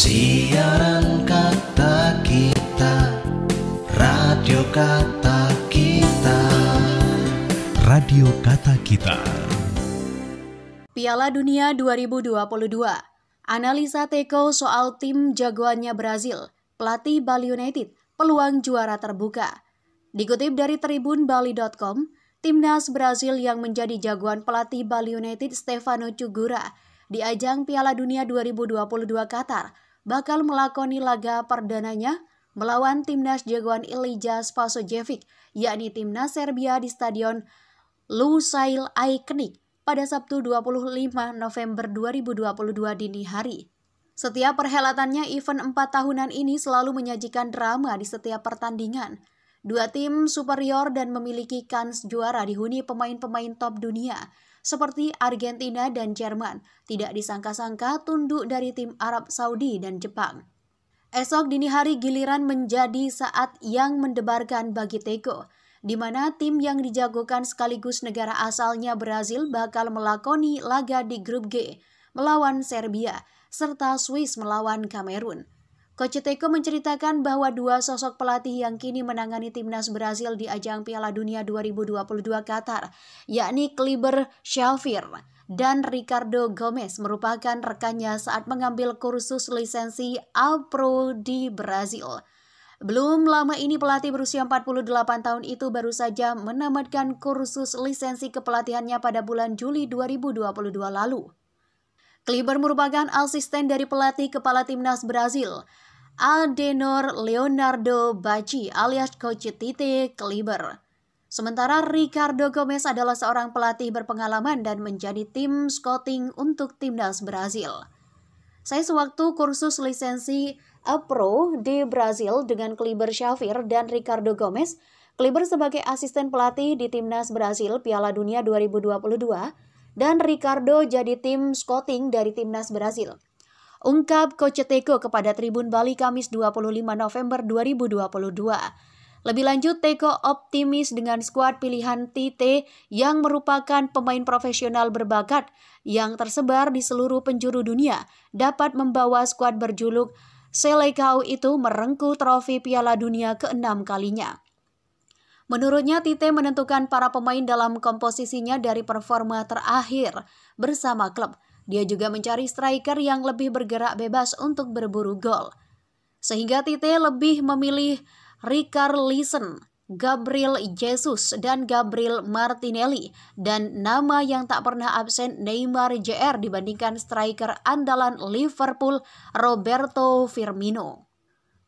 Siaran kata kita, radio kata kita. Radio kata kita. Piala Dunia 2022. Analisa Teko soal tim jagoannya Brazil, pelatih Bali United, peluang juara terbuka. Dikutip dari Tribun Bali.com, timnas Brazil yang menjadi jagoan pelatih Bali United Stefano Cugura di ajang Piala Dunia 2022 Qatar bakal melakoni laga perdananya melawan timnas jagoan Ilija Spasojevic, yakni timnas Serbia di stadion Lusail Aiknik pada Sabtu 25 November 2022 dini hari. Setiap perhelatannya event empat tahunan ini selalu menyajikan drama di setiap pertandingan. Dua tim superior dan memiliki kans juara dihuni pemain-pemain top dunia seperti Argentina dan Jerman, tidak disangka-sangka tunduk dari tim Arab Saudi dan Jepang. Esok dini hari giliran menjadi saat yang mendebarkan bagi Teko, di mana tim yang dijagokan sekaligus negara asalnya Brazil bakal melakoni laga di grup G melawan Serbia serta Swiss melawan Kamerun. Coach Teko menceritakan bahwa dua sosok pelatih yang kini menangani timnas Brazil di ajang Piala Dunia 2022 Qatar, yakni Kliber Shafir dan Ricardo Gomez merupakan rekannya saat mengambil kursus lisensi APRO di Brazil. Belum lama ini pelatih berusia 48 tahun itu baru saja menamatkan kursus lisensi kepelatihannya pada bulan Juli 2022 lalu. Kliber merupakan asisten dari pelatih kepala timnas Brazil. Aldenor Leonardo Baci alias Coach Tite Kliber. Sementara Ricardo Gomez adalah seorang pelatih berpengalaman dan menjadi tim scouting untuk timnas Brazil. Saya sewaktu kursus lisensi A Pro di Brazil dengan Kliber Shafir dan Ricardo Gomez, Kliber sebagai asisten pelatih di timnas Brazil Piala Dunia 2022 dan Ricardo jadi tim scouting dari timnas Brazil ungkap Koce Teko kepada Tribun Bali Kamis 25 November 2022. Lebih lanjut, Teko optimis dengan skuad pilihan Tite yang merupakan pemain profesional berbakat yang tersebar di seluruh penjuru dunia dapat membawa skuad berjuluk Selekau itu merengkuh trofi Piala Dunia keenam kalinya. Menurutnya, Tite menentukan para pemain dalam komposisinya dari performa terakhir bersama klub – dia juga mencari striker yang lebih bergerak bebas untuk berburu gol. Sehingga Tite lebih memilih Ricard Lison, Gabriel Jesus, dan Gabriel Martinelli. Dan nama yang tak pernah absen Neymar JR dibandingkan striker andalan Liverpool Roberto Firmino.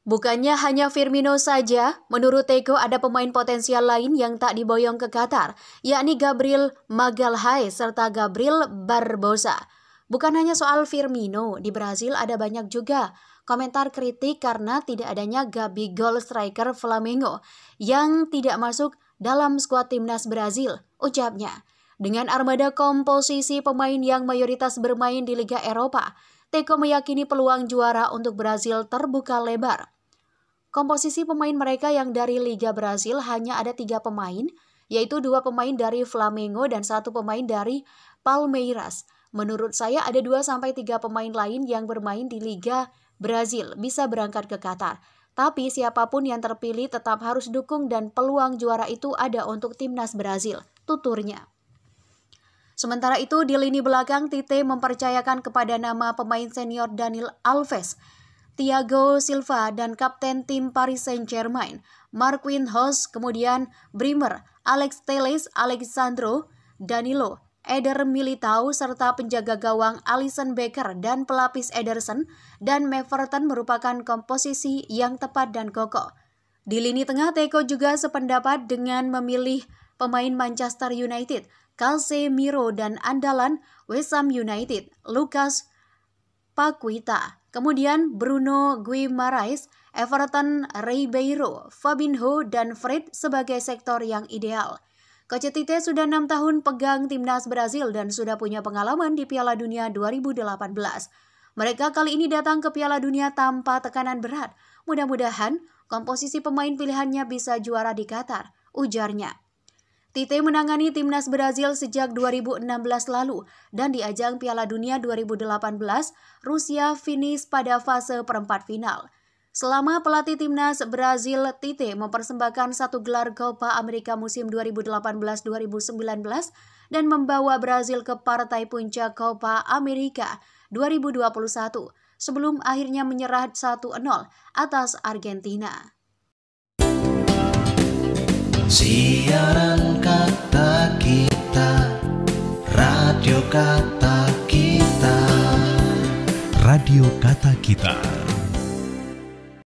Bukannya hanya Firmino saja, menurut Teko ada pemain potensial lain yang tak diboyong ke Qatar, yakni Gabriel Magalhaes serta Gabriel Barbosa. Bukan hanya soal Firmino, di Brazil ada banyak juga komentar kritik karena tidak adanya Gabi Gol striker Flamengo yang tidak masuk dalam skuad timnas Brazil, ucapnya. Dengan armada komposisi pemain yang mayoritas bermain di Liga Eropa, Teko meyakini peluang juara untuk Brazil terbuka lebar. Komposisi pemain mereka yang dari Liga Brazil hanya ada tiga pemain, yaitu dua pemain dari Flamengo dan satu pemain dari Palmeiras. Menurut saya ada 2 sampai 3 pemain lain yang bermain di Liga Brazil bisa berangkat ke Qatar. Tapi siapapun yang terpilih tetap harus dukung dan peluang juara itu ada untuk timnas Brazil, tuturnya. Sementara itu di lini belakang Tite mempercayakan kepada nama pemain senior Daniel Alves, Thiago Silva dan kapten tim Paris Saint-Germain, Marquinhos, kemudian Bremer, Alex Teles, Alexandro, Danilo, Eder Militao serta penjaga gawang Alison Baker dan pelapis Ederson dan Meverton merupakan komposisi yang tepat dan kokoh. Di lini tengah, Teko juga sependapat dengan memilih pemain Manchester United, Miro dan andalan West Ham United, Lucas Paquita. Kemudian Bruno Guimaraes, Everton Ribeiro, Fabinho, dan Fred sebagai sektor yang ideal. Kecetite sudah enam tahun pegang timnas Brazil dan sudah punya pengalaman di Piala Dunia 2018. Mereka kali ini datang ke Piala Dunia tanpa tekanan berat. Mudah-mudahan komposisi pemain pilihannya bisa juara di Qatar, ujarnya. Tite menangani timnas Brazil sejak 2016 lalu dan di ajang Piala Dunia 2018, Rusia finish pada fase perempat final. Selama pelatih timnas Brazil Tite mempersembahkan satu gelar Copa Amerika musim 2018-2019 dan membawa Brazil ke partai puncak Copa Amerika 2021 sebelum akhirnya menyerah 1-0 atas Argentina. Siaran kata kita, radio kata kita. Radio kata kita.